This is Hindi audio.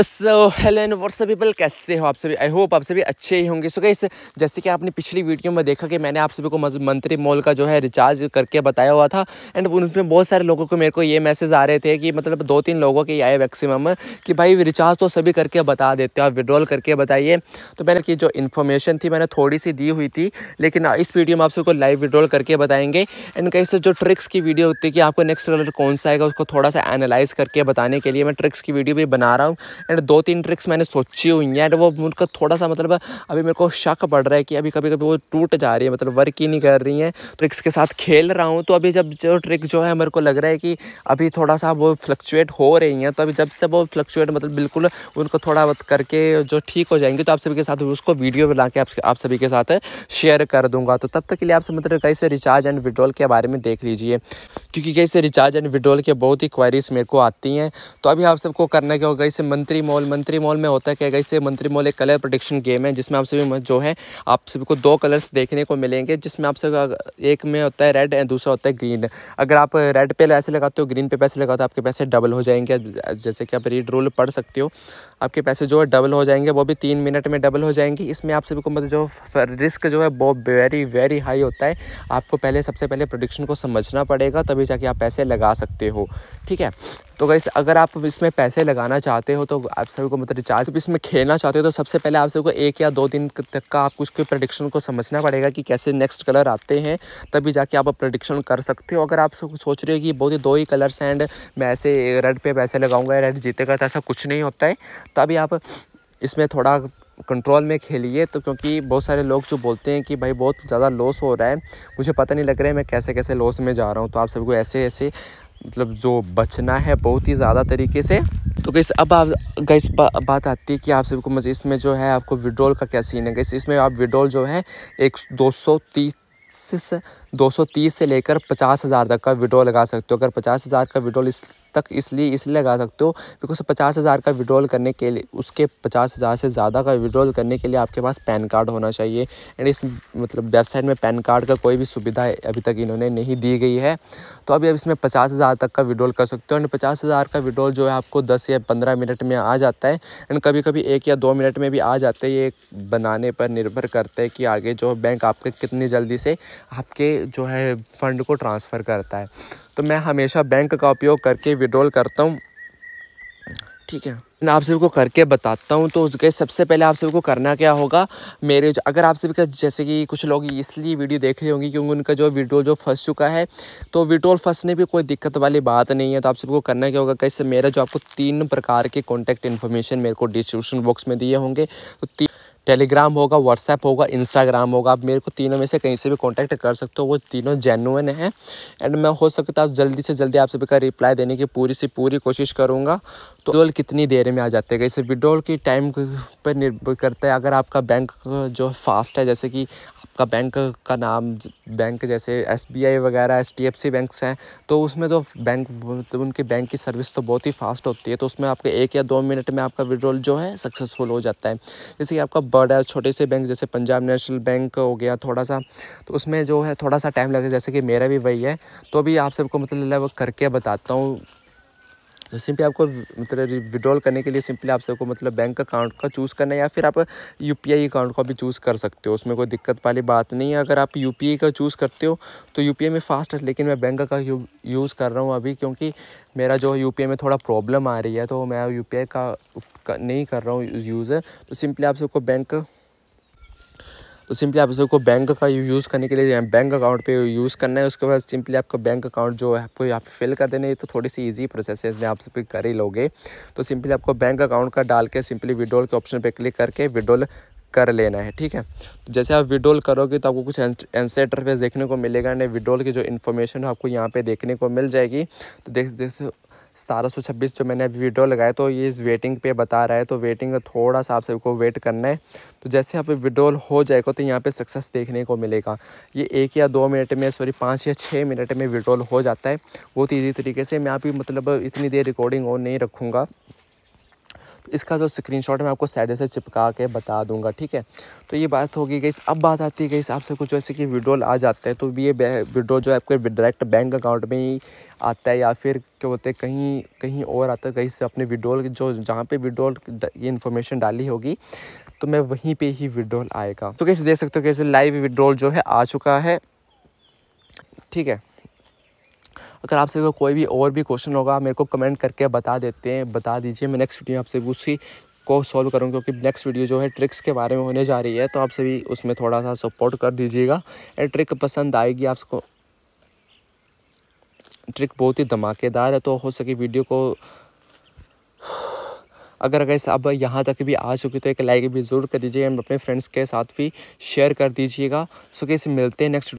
so hello and what's up people कैसे हो आप सभी आई होप आप सभी अच्छे ही होंगे सो so, कैसे जैसे कि आपने पिछली वीडियो में देखा कि मैंने आप सभी को मंत्री मॉल का जो है रिचार्ज करके बताया हुआ था एंड उनमें बहुत सारे लोगों को मेरे को ये मैसेज आ रहे थे कि मतलब दो तीन लोगों के आए मैक्सिमम कि भाई रिचार्ज तो सभी करके बता देते हो आप विड्रॉल करके बताइए तो मैंने की जो इन्फॉर्मेशन थी मैंने थोड़ी सी दी हुई थी लेकिन इस वीडियो में आप सबको लाइव विड्रॉल करके बताएंगे एंड कैसे जो ट्रिक्स की वीडियो होती है कि आपको नेक्स्ट कलर कौन सा आएगा उसको थोड़ा सा एनालाइज करके बताने के लिए मैं ट्रिक्स की वीडियो भी बना रहा हूँ एंड दो तीन ट्रिक्स मैंने सोची हुई हैं एंड वो उनका थोड़ा सा मतलब अभी मेरे को शक पड़ रहा है कि अभी कभी कभी वो टूट जा रही है मतलब वर्क ही नहीं कर रही हैं ट्रिक्स के साथ खेल रहा हूँ तो अभी जब जो ट्रिक जो है मेरे को लग रहा है कि अभी थोड़ा सा वो फ्लक्चुएट हो रही हैं तो अभी जब से वो फ्लक्चुएट मतलब बिल्कुल उनको थोड़ा बहुत करके जो ठीक हो जाएंगी तो आप सभी के साथ उसको वीडियो बना के आप, सभी के साथ शेयर कर दूँगा तो तब तक के लिए आप सब मतलब कैसे रिचार्ज एंड विड्रॉल के बारे में देख लीजिए क्योंकि कैसे रिचार्ज एंड विड्रॉल के बहुत ही क्वारीज मेरे को आती हैं तो अभी आप सबको करना क्या होगा इसे मंथ मंत्री मॉल मंत्री मॉल में होता है क्या इसे से मंत्री मॉल एक कलर प्रोडिक्शन गेम है जिसमें आप सभी जो है आप सभी को दो कलर्स देखने को मिलेंगे जिसमें आप सभी एक में होता है रेड दूसरा होता है ग्रीन अगर आप रेड पे पैसे लगाते हो ग्रीन पे पैसे लगाते हो आपके पैसे डबल हो जाएंगे जैसे कि आप रीड रूल पढ़ सकते हो आपके पैसे जो है डबल हो जाएंगे वो भी तीन मिनट में डबल हो जाएंगी इसमें आप सभी को मतलब जो रिस्क जो है वो वेरी वेरी हाई होता है आपको पहले सबसे पहले प्रोडिक्शन को समझना पड़ेगा तभी जाके आप पैसे लगा सकते हो ठीक है तो गई अगर आप इसमें पैसे लगाना चाहते हो तो आप सभी को मतलब रिचार्ज इसमें खेलना चाहते हो तो सबसे पहले आप सभी को एक या दो दिन तक का आपको उसके प्रडिक्शन को समझना पड़ेगा कि कैसे नेक्स्ट कलर आते हैं तभी जाके आप प्रडिक्शन कर सकते हो अगर आप सोच रहे हो कि बहुत ही दो ही कलर्स एंड मैं ऐसे रेड पे पैसे लगाऊंगा रेड जीतेगा तो ऐसा कुछ नहीं होता है तभी आप इसमें थोड़ा कंट्रोल में खेलिए तो क्योंकि बहुत सारे लोग जो बोलते हैं कि भाई बहुत ज़्यादा लॉस हो रहा है मुझे पता नहीं लग रहा है मैं कैसे कैसे लॉस में जा रहा हूँ तो आप सबको ऐसे ऐसे मतलब जो बचना है बहुत ही ज़्यादा तरीके से तो गैस अब आप गैस बा, बात आती है कि आप सबको मजे इसमें जो है आपको विड्रॉल का क्या सीन है गैस इसमें आप विड्रॉल जो है एक दो सौ तीस से दो सौ तीस से लेकर पचास हज़ार तक का विड्रोल लगा सकते हो अगर पचास हज़ार का विड्रॉल इस तक इसलिए इसलिए लगा सकते हो बिकॉज पचास हज़ार का विड्रॉल करने के लिए उसके पचास हज़ार से ज़्यादा का विड्रॉल करने के लिए आपके पास पैन कार्ड होना चाहिए एंड इस मतलब वेबसाइट में पैन कार्ड का कोई भी सुविधा अभी तक इन्होंने नहीं दी गई है तो अभी अब इसमें पचास हज़ार तक का विड्रॉल कर सकते हो एंड पचास हज़ार का विड्रॉल जो है आपको दस या पंद्रह मिनट में आ जाता है एंड कभी कभी एक या दो मिनट में भी आ जाते हैं ये बनाने पर निर्भर करता है कि आगे जो बैंक आपके कितनी जल्दी से आपके जो है फ़ंड को ट्रांसफ़र करता है तो मैं हमेशा बैंक का उपयोग करके विड्रॉल करता हूँ ठीक है मैं आप सभी को करके बताता हूँ तो उसके सबसे पहले आप सभी को करना क्या होगा मेरे अगर आप सभी का जैसे कि कुछ लोग इसलिए वीडियो देख रहे होंगे क्योंकि उनका जो विड्रोल जो फंस चुका है तो विड्रोल फंसने भी कोई दिक्कत वाली बात नहीं है तो आप सभी को करना क्या होगा कैसे मेरा जो आपको तीन प्रकार के कॉन्टैक्ट इन्फॉर्मेशन मेरे को डिस्क्रिप्शन बॉक्स में दिए होंगे तो तीन टेलीग्राम होगा व्हाट्सएप होगा इंस्टाग्राम होगा आप मेरे को तीनों में से कहीं से भी कांटेक्ट कर सकते हो वो तीनों जेनुअन हैं एंड मैं हो सकता आप जल्दी से जल्दी आप सभी का रिप्लाई देने की पूरी से पूरी कोशिश करूँगा तो विड्रोल कितनी देर में आ जाते हैं इसे विड्रोल की टाइम पर निर्भर करता है अगर आपका बैंक जो फास्ट है जैसे कि आपका बैंक का नाम बैंक जैसे एस वगैरह एफ डी बैंक हैं तो उसमें तो बैंक तो उनकी बैंक की सर्विस तो बहुत ही फास्ट होती है तो उसमें आपके एक या दो मिनट में आपका विड्रॉल जो है सक्सेसफुल हो जाता है जैसे कि आपका बड़ा छोटे से बैंक जैसे पंजाब नेशनल बैंक हो गया थोड़ा सा तो उसमें जो है थोड़ा सा टाइम लगेगा जैसे कि मेरा भी वही है तो अभी आप सबको मतलब करके बताता हूँ तो सिंपली आपको मतलब विड्रॉल करने के लिए सिंपली आप सबको मतलब बैंक अकाउंट का चूज़ करना है या फिर आप यू अकाउंट का भी चूज़ कर सकते हो उसमें कोई दिक्कत वाली बात नहीं है अगर आप यू का चूज़ करते हो तो यू में फास्ट है लेकिन मैं बैंक का यूज़ कर रहा हूँ अभी क्योंकि मेरा जो यू में थोड़ा प्रॉब्लम आ रही है तो मैं यू का, का नहीं कर रहा हूँ यूज़ तो सिंपली आप सबको बैंक तो सिंपली आप इसको बैंक का यूज़ करने के लिए बैंक अकाउंट पे यूज़ करना है उसके बाद सिंपली आपका बैंक अकाउंट जो है आपको यहाँ पे फिल कर देना है तो थोड़ी सी इजी प्रोसेस है इसमें आप सब कर ही लोगे तो सिंपली आपको बैंक अकाउंट का डाल के सिंपली विड्रोल के ऑप्शन पर क्लिक करके विड्रोल कर लेना है ठीक है तो जैसे आप विड्रोल करोगे तो आपको कुछ एंसेट इंटरफेस देखने को मिलेगा नहीं विड्रोल की जो इन्फॉर्मेशन है आपको यहाँ पे देखने को मिल जाएगी तो देख देख सतारह सौ छब्बीस जो मैंने अभी वीडियो लगाया तो ये वेटिंग पे बता रहा है तो वेटिंग थोड़ा सा आप सबको वेट करना है तो जैसे आप विड्रॉल हो जाएगा तो यहाँ पे सक्सेस देखने को मिलेगा ये एक या दो मिनट में सॉरी पाँच या छः मिनट में विड्रॉल हो जाता है बहुत ईजी तरीके से मैं आप मतलब इतनी देर रिकॉर्डिंग ऑन नहीं रखूँगा इसका जो स्क्रीन है मैं आपको साइड से चिपका के बता दूंगा ठीक है तो ये बात होगी गई अब बात आती है गई आपसे कुछ ऐसे कि विड्रॉल आ जाते हैं तो ये विड्रॉ जो है आपके डायरेक्ट बैंक अकाउंट में ही आता है या फिर क्या बोलते हैं कहीं कहीं और आता है कहीं से अपने विड्रोल जो जहाँ पे विड्रॉल ये इन्फॉर्मेशन डाली होगी तो मैं वहीं पे ही विड्रोल आएगा तो कैसे देख सकते हो कैसे लाइव विड्रॉल जो है आ चुका है ठीक है अगर आपसे को कोई भी और भी क्वेश्चन होगा मेरे को कमेंट करके बता देते हैं बता दीजिए मैं नेक्स्ट वीडियो आपसे उसी को सॉल्व करूँ क्योंकि नेक्स्ट वीडियो जो है ट्रिक्स के बारे में होने जा रही है तो आप सभी उसमें थोड़ा सा सपोर्ट कर दीजिएगा एंड ट्रिक पसंद आएगी आपको ट्रिक बहुत ही धमाकेदार है तो हो सके वीडियो को अगर अगर अब यहाँ तक भी आ चुकी तो एक लाइक भी ज़रूर कर दीजिएगा एंड अपने फ्रेंड्स के साथ भी शेयर कर दीजिएगा सो कैसे मिलते हैं नेक्स्ट